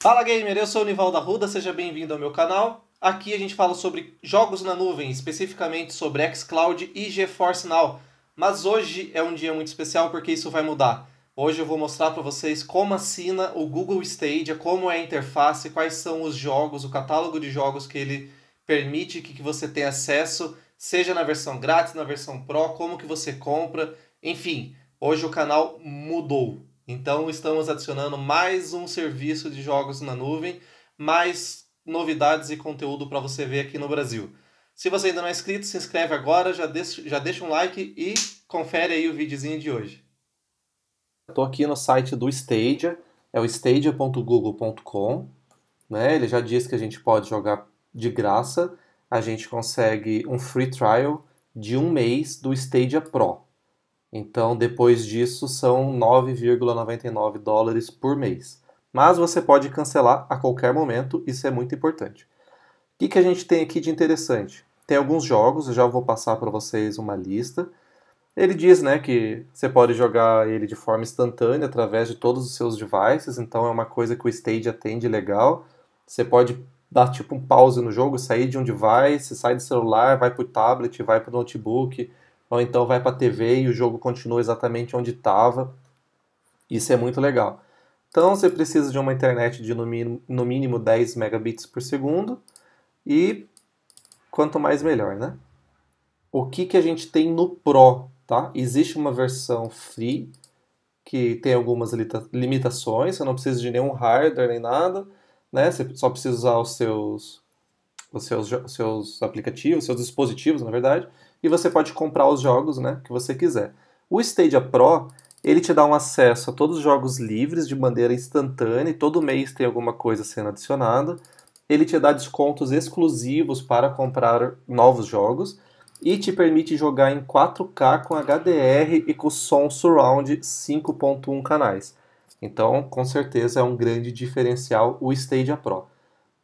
Fala gamer, eu sou o Nivaldo Arruda, seja bem-vindo ao meu canal. Aqui a gente fala sobre jogos na nuvem, especificamente sobre xCloud e GeForce Now. Mas hoje é um dia muito especial porque isso vai mudar. Hoje eu vou mostrar para vocês como assina o Google Stadia, como é a interface, quais são os jogos, o catálogo de jogos que ele permite que, que você tenha acesso, seja na versão grátis, na versão Pro, como que você compra, enfim. Hoje o canal mudou. Então estamos adicionando mais um serviço de jogos na nuvem, mais novidades e conteúdo para você ver aqui no Brasil. Se você ainda não é inscrito, se inscreve agora, já deixa, já deixa um like e confere aí o videozinho de hoje. Estou aqui no site do Stadia, é o stadia.google.com. Né? Ele já diz que a gente pode jogar de graça. A gente consegue um free trial de um mês do Stadia Pro. Então, depois disso, são 9,99 dólares por mês. Mas você pode cancelar a qualquer momento, isso é muito importante. O que, que a gente tem aqui de interessante? Tem alguns jogos, eu já vou passar para vocês uma lista. Ele diz né, que você pode jogar ele de forma instantânea através de todos os seus devices, então é uma coisa que o Stadia atende legal. Você pode dar tipo um pause no jogo, sair de um device, sai do celular, vai para o tablet, vai para o notebook, ou então vai para a TV e o jogo continua exatamente onde estava. Isso é muito legal. Então você precisa de uma internet de no mínimo, no mínimo 10 megabits por segundo e quanto mais melhor, né? O que, que a gente tem no Pro, tá? Existe uma versão free que tem algumas limitações, você não precisa de nenhum hardware nem nada, né? Você só precisa usar os seus os seus, os seus aplicativos, seus dispositivos, na verdade e você pode comprar os jogos né, que você quiser. O Stadia Pro ele te dá um acesso a todos os jogos livres de maneira instantânea, e todo mês tem alguma coisa sendo adicionada. Ele te dá descontos exclusivos para comprar novos jogos e te permite jogar em 4K com HDR e com som surround 5.1 canais. Então, com certeza é um grande diferencial o Stadia Pro.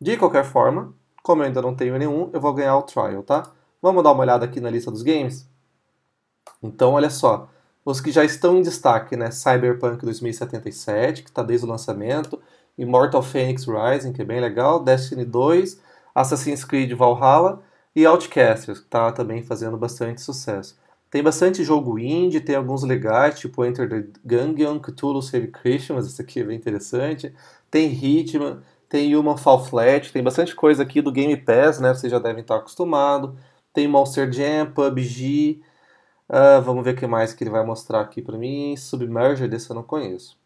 De qualquer forma, como eu ainda não tenho nenhum, eu vou ganhar o trial, tá? Vamos dar uma olhada aqui na lista dos games? Então, olha só. Os que já estão em destaque, né? Cyberpunk 2077, que está desde o lançamento, Immortal Phoenix Rising, que é bem legal, Destiny 2, Assassin's Creed Valhalla e Outcasters, que está também fazendo bastante sucesso. Tem bastante jogo indie, tem alguns legais, tipo Enter the Gungeon, Cthulhu Save Christmas, esse aqui é bem interessante. Tem Hitman, tem Human Fall Flat, tem bastante coisa aqui do Game Pass, né? Vocês já devem estar acostumados. Tem Monster Jam, PUBG. Uh, ah, vamos ver o que mais que ele vai mostrar aqui pra mim. Submerged, esse eu não conheço.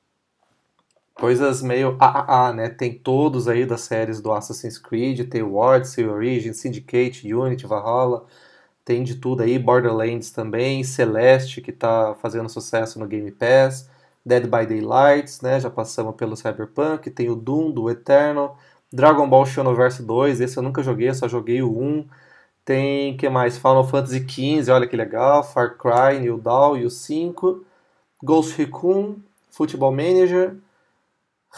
Coisas meio AAA, né? Tem todos aí das séries do Assassin's Creed, tem Ward, Origin, Syndicate, Unity, Valhalla. Tem de tudo aí, Borderlands também, Celeste, que tá fazendo sucesso no Game Pass, Dead by Daylight, né? Já passamos pelo Cyberpunk, tem o Doom, do Eternal, Dragon Ball Xenoverse 2, esse eu nunca joguei, eu só joguei o 1. Tem, que mais? Final Fantasy XV, olha que legal. Far Cry, New Dawn e o 5. Ghost Recon, Football Manager,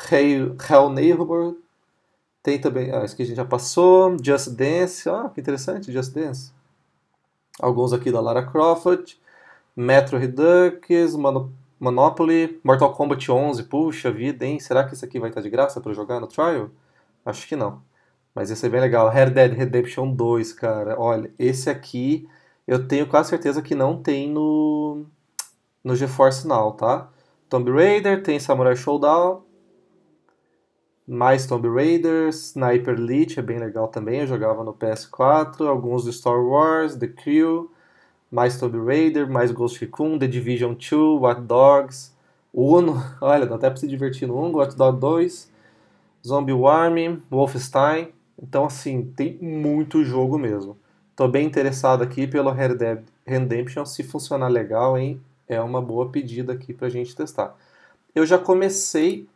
Hell, Hell Neighbor. Tem também, ah, isso que a gente já passou. Just Dance, ah, que interessante, Just Dance. Alguns aqui da Lara Croft. Metro Redux, Mano, Monopoly, Mortal Kombat 11. Puxa vida, hein? Será que isso aqui vai estar de graça para jogar no trial? Acho que não. Mas esse é bem legal. Red Dead Redemption 2, cara. Olha, esse aqui eu tenho quase certeza que não tem no, no GeForce Now, tá? Tomb Raider, tem Samurai Showdown, mais Tomb Raider, Sniper Elite é bem legal também, eu jogava no PS4, alguns do Star Wars, The Crew, mais Tomb Raider, mais Ghost Recon, The Division 2, Watch Dogs, Uno, olha, dá até pra se divertir no Uno, Watch Dogs 2, Zombie Army, Wolfenstein, então, assim, tem muito jogo mesmo. Tô bem interessado aqui pelo Redemption, se funcionar legal, hein? É uma boa pedida aqui pra gente testar. Eu já comecei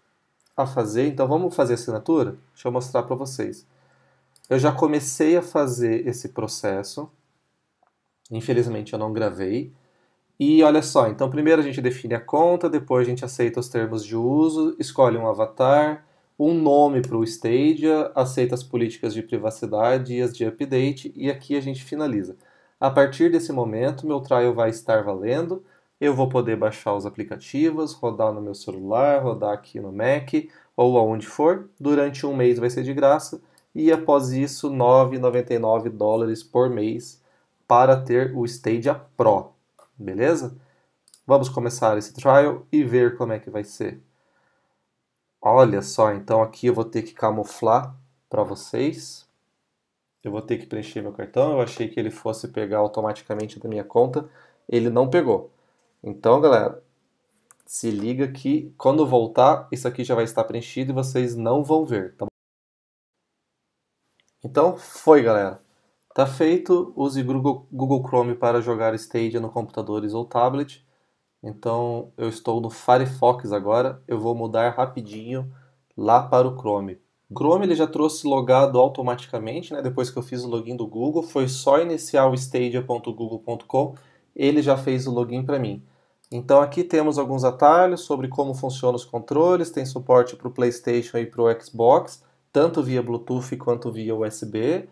a fazer, então vamos fazer assinatura? Deixa eu mostrar para vocês. Eu já comecei a fazer esse processo. Infelizmente eu não gravei. E olha só, então primeiro a gente define a conta, depois a gente aceita os termos de uso, escolhe um avatar, um nome para o Stadia, aceita as políticas de privacidade e as de update, e aqui a gente finaliza. A partir desse momento, meu trial vai estar valendo, eu vou poder baixar os aplicativos, rodar no meu celular, rodar aqui no Mac ou aonde for. Durante um mês vai ser de graça e após isso, 9,99 dólares por mês para ter o Stadia Pro, beleza? Vamos começar esse trial e ver como é que vai ser. Olha só, então aqui eu vou ter que camuflar para vocês. Eu vou ter que preencher meu cartão. Eu achei que ele fosse pegar automaticamente da minha conta. Ele não pegou. Então, galera, se liga que quando voltar, isso aqui já vai estar preenchido e vocês não vão ver, tá bom? Então, foi, galera. Tá feito. Use Google, Chrome para jogar Stadia no computadores ou tablet. Então eu estou no Firefox agora, eu vou mudar rapidinho lá para o Chrome. Chrome ele já trouxe logado automaticamente, né? Depois que eu fiz o login do Google, foi só iniciar o stadia.google.com, ele já fez o login para mim. Então aqui temos alguns atalhos sobre como funcionam os controles, tem suporte para o PlayStation e para o Xbox, tanto via Bluetooth quanto via USB.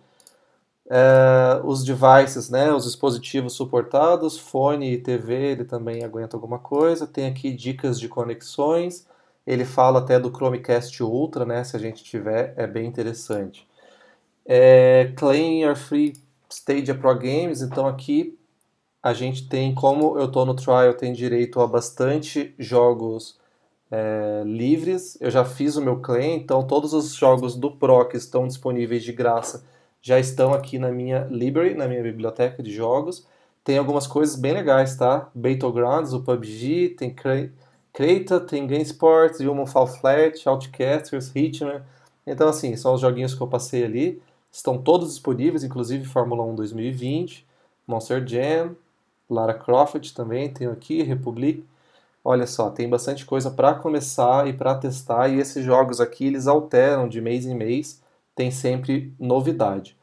Uh, os devices, né, os dispositivos suportados, fone e TV, ele também aguenta alguma coisa. Tem aqui dicas de conexões. Ele fala até do Chromecast Ultra, né, se a gente tiver, é bem interessante. É, Claim Your Free Stadia Pro Games, então aqui a gente tem, como eu estou no trial, tem direito a bastante jogos é, livres. Eu já fiz o meu claim, então todos os jogos do Pro que estão disponíveis de graça já estão aqui na minha library, na minha biblioteca de jogos. Tem algumas coisas bem legais, tá? Battlegrounds, o PUBG, tem Creta, tem GameSports, Human Fall Flat, Outcasters, Hitman. Então, assim, são os joguinhos que eu passei ali. Estão todos disponíveis, inclusive Fórmula 1 2020, Monster Jam, Lara Croft também tenho aqui, Republic. Olha só, tem bastante coisa para começar e para testar, e esses jogos aqui eles alteram de mês em mês tem sempre novidade.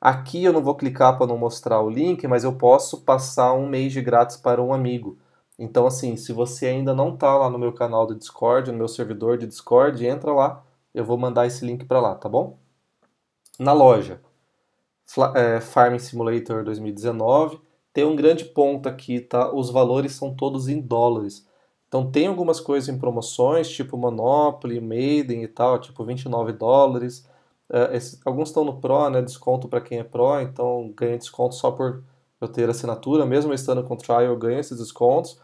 Aqui eu não vou clicar para não mostrar o link, mas eu posso passar um mês de grátis para um amigo. Então, assim, se você ainda não está lá no meu canal do Discord, no meu servidor de Discord, entra lá, eu vou mandar esse link para lá, tá bom? Na loja, é, Farming Simulator 2019, tem um grande ponto aqui, tá? Os valores são todos em dólares. Então, tem algumas coisas em promoções, tipo Monopoly, Maiden e tal, tipo 29 dólares. Uh, esse, alguns estão no Pro, né? Desconto para quem é Pro, então ganha desconto só por eu ter assinatura. Mesmo estando com trial, eu ganho esses descontos.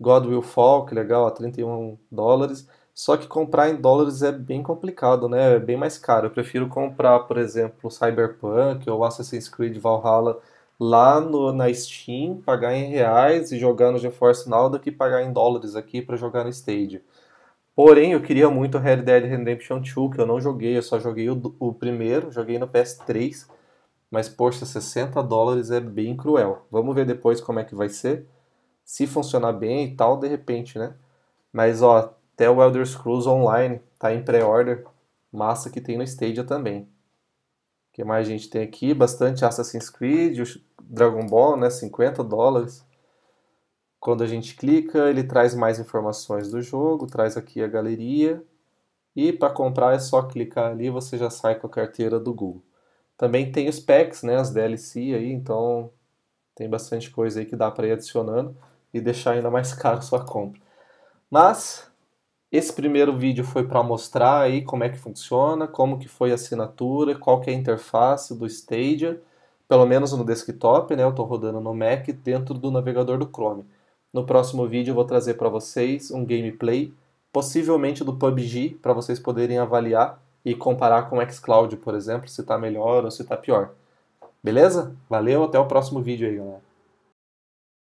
God Will Fall, que legal, a 31 dólares. Só que comprar em dólares é bem complicado, né? É bem mais caro. Eu prefiro comprar, por exemplo, Cyberpunk ou Assassin's Creed Valhalla lá no, na Steam, pagar em reais e jogar no GeForce Now do que pagar em dólares aqui para jogar no Stadia. Porém, eu queria muito Red Dead Redemption 2, que eu não joguei, eu só joguei o, o primeiro, joguei no PS3. Mas, poxa, 60 dólares é bem cruel. Vamos ver depois como é que vai ser. Se funcionar bem e tal, de repente, né? Mas, ó, até o Elder Scrolls Online tá em pré-order. Massa que tem no Stadia também. O que mais a gente tem aqui? Bastante Assassin's Creed, Dragon Ball, né? 50 dólares. Quando a gente clica, ele traz mais informações do jogo, traz aqui a galeria. E para comprar é só clicar ali, você já sai com a carteira do Google. Também tem os packs, né, as DLC aí, então tem bastante coisa aí que dá para ir adicionando e deixar ainda mais caro sua compra. Mas esse primeiro vídeo foi para mostrar aí como é que funciona, como que foi a assinatura, qual que é a interface do Stadia, pelo menos no desktop, né? Eu estou rodando no Mac dentro do navegador do Chrome. No próximo vídeo eu vou trazer para vocês um gameplay, possivelmente do PUBG, para vocês poderem avaliar e comparar com o xCloud, por exemplo, se está melhor ou se está pior. Beleza? Valeu, até o próximo vídeo aí, galera.